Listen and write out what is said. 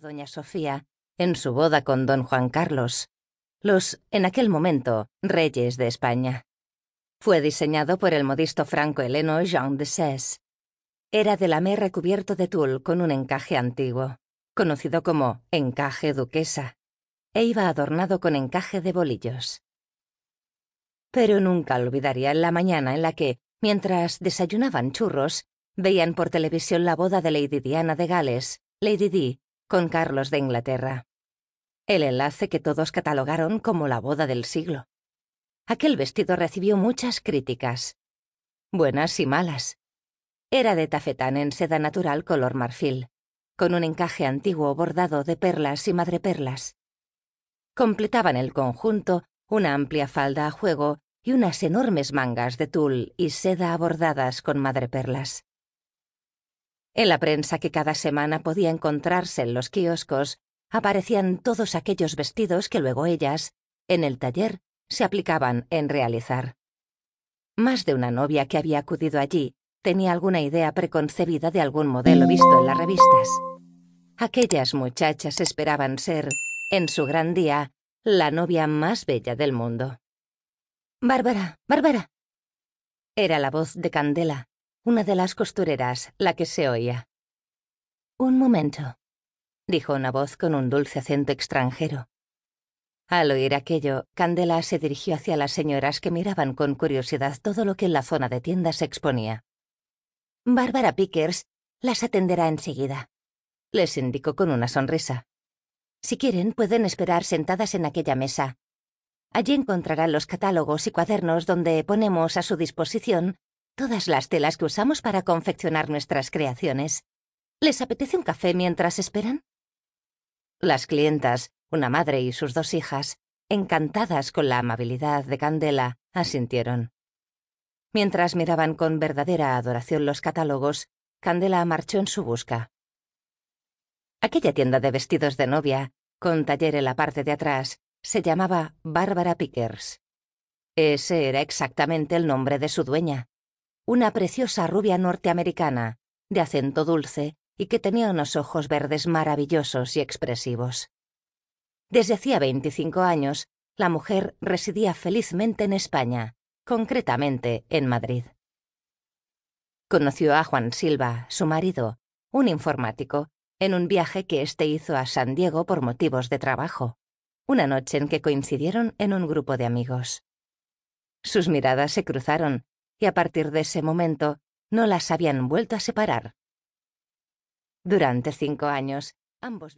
doña Sofía en su boda con don Juan Carlos, los, en aquel momento, reyes de España. Fue diseñado por el modisto franco-heleno Jean de Sès. Era de lamé recubierto de tul con un encaje antiguo, conocido como encaje duquesa, e iba adornado con encaje de bolillos. Pero nunca olvidaría la mañana en la que, mientras desayunaban churros, veían por televisión la boda de Lady Diana de Gales, Lady Di, con Carlos de Inglaterra. El enlace que todos catalogaron como la boda del siglo. Aquel vestido recibió muchas críticas, buenas y malas. Era de tafetán en seda natural color marfil, con un encaje antiguo bordado de perlas y madreperlas. Completaban el conjunto una amplia falda a juego y unas enormes mangas de tul y seda abordadas con madreperlas. En la prensa que cada semana podía encontrarse en los kioscos, aparecían todos aquellos vestidos que luego ellas, en el taller, se aplicaban en realizar. Más de una novia que había acudido allí tenía alguna idea preconcebida de algún modelo visto en las revistas. Aquellas muchachas esperaban ser, en su gran día, la novia más bella del mundo. Bárbara, Bárbara. Era la voz de Candela, una de las costureras, la que se oía. Un momento, dijo una voz con un dulce acento extranjero. Al oír aquello, Candela se dirigió hacia las señoras que miraban con curiosidad todo lo que en la zona de tiendas se exponía. Bárbara Pickers las atenderá enseguida, les indicó con una sonrisa. Si quieren, pueden esperar sentadas en aquella mesa. Allí encontrarán los catálogos y cuadernos donde ponemos a su disposición todas las telas que usamos para confeccionar nuestras creaciones. ¿Les apetece un café mientras esperan? Las clientas, una madre y sus dos hijas, encantadas con la amabilidad de Candela, asintieron. Mientras miraban con verdadera adoración los catálogos, Candela marchó en su busca. Aquella tienda de vestidos de novia, con taller en la parte de atrás, se llamaba Bárbara Pickers. Ese era exactamente el nombre de su dueña, una preciosa rubia norteamericana, de acento dulce y que tenía unos ojos verdes maravillosos y expresivos. Desde hacía veinticinco años, la mujer residía felizmente en España, concretamente en Madrid. Conoció a Juan Silva, su marido, un informático, en un viaje que éste hizo a San Diego por motivos de trabajo, una noche en que coincidieron en un grupo de amigos. Sus miradas se cruzaron y a partir de ese momento no las habían vuelto a separar. Durante cinco años, ambos